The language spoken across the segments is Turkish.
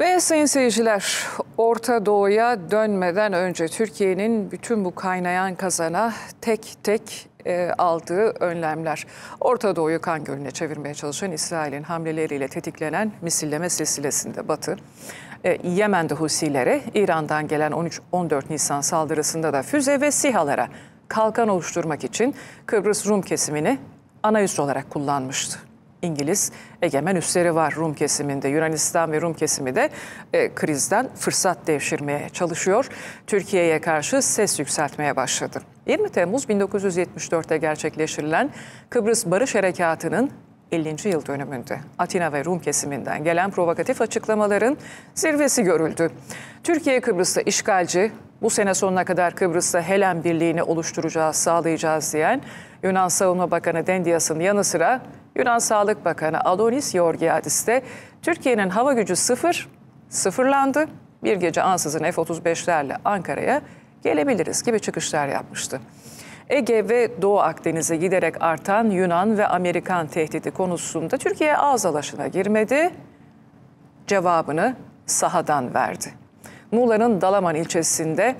Ve sayın seyirciler, Orta Doğu'ya dönmeden önce Türkiye'nin bütün bu kaynayan kazana tek tek e, aldığı önlemler. Orta Doğu'yu kan gölüne çevirmeye çalışan İsrail'in hamleleriyle tetiklenen misilleme silsilesinde Batı, e, Yemen'de Husilere, İran'dan gelen 13-14 Nisan saldırısında da füze ve sihalara kalkan oluşturmak için Kıbrıs Rum kesimini ana yüz olarak kullanmıştı. İngiliz egemen üsleri var Rum kesiminde. Yunanistan ve Rum kesimi de e, krizden fırsat devşirmeye çalışıyor. Türkiye'ye karşı ses yükseltmeye başladı. 20 Temmuz 1974'te gerçekleştirilen Kıbrıs Barış Harekatı'nın 50. yıl dönümünde Atina ve Rum kesiminden gelen provokatif açıklamaların zirvesi görüldü. Türkiye Kıbrıs'ta işgalci, bu sene sonuna kadar Kıbrıs'ta Helen Birliği'ni oluşturacağız, sağlayacağız diyen Yunan Savunma Bakanı Dendias'ın yanı sıra Yunan Sağlık Bakanı Adonis Yorgiadis de Türkiye'nin hava gücü sıfır, sıfırlandı. Bir gece ansızın F-35'lerle Ankara'ya gelebiliriz gibi çıkışlar yapmıştı. Ege ve Doğu Akdeniz'e giderek artan Yunan ve Amerikan tehdidi konusunda Türkiye ağzalaşına girmedi, cevabını sahadan verdi. Muğla'nın Dalaman ilçesinde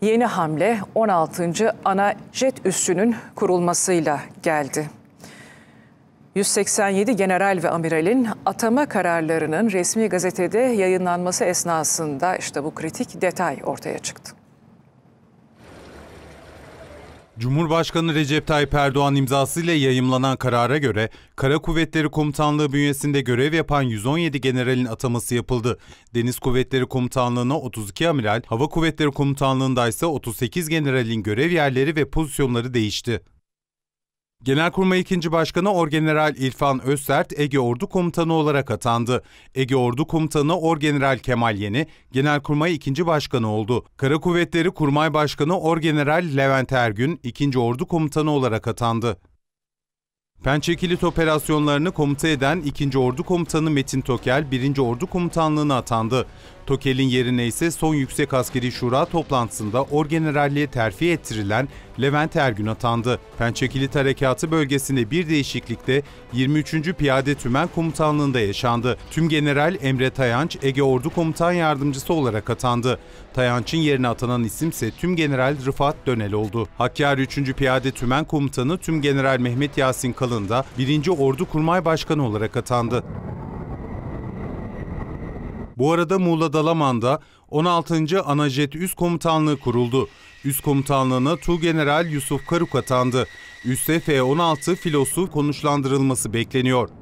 yeni hamle 16. ana jet üssünün kurulmasıyla geldi. 187 general ve amiralin atama kararlarının resmi gazetede yayınlanması esnasında işte bu kritik detay ortaya çıktı. Cumhurbaşkanı Recep Tayyip Erdoğan imzasıyla yayımlanan karara göre Kara Kuvvetleri Komutanlığı bünyesinde görev yapan 117 generalin ataması yapıldı. Deniz Kuvvetleri Komutanlığı'na 32 amiral, Hava Kuvvetleri Komutanlığı'nda ise 38 generalin görev yerleri ve pozisyonları değişti. Genelkurmay 2. Başkanı Orgeneral İrfan Özsert Ege Ordu Komutanı olarak atandı. Ege Ordu Komutanı Orgeneral Kemal Yeni, Genelkurmay 2. Başkanı oldu. Kara Kuvvetleri Kurmay Başkanı Orgeneral Levent Ergün 2. Ordu Komutanı olarak atandı. Pençe Kilit operasyonlarını komuta eden 2. Ordu Komutanı Metin Tokel 1. Ordu Komutanlığı'na atandı. Tokel'in yerine ise son Yüksek Askeri Şura toplantısında Orgeneralliğe terfi ettirilen Levent Ergün atandı. Pençekilit Harekatı bölgesinde bir değişiklikte 23. Piyade Tümen Komutanlığı'nda yaşandı. Tüm General Emre Tayanç Ege Ordu Komutan Yardımcısı olarak atandı. Tayanç'ın yerine atanan isim ise Tüm General Rıfat Dönel oldu. Hakkari 3. Piyade Tümen Komutanı Tüm General Mehmet Yasin Kalın da 1. Ordu Kurmay Başkanı olarak atandı. Bu arada Muğla Dalaman'da 16. Anajet Üst Komutanlığı kuruldu. Üst Komutanlığı'na Tuğgeneral Yusuf Karuk atandı. Üste F-16 filosu konuşlandırılması bekleniyor.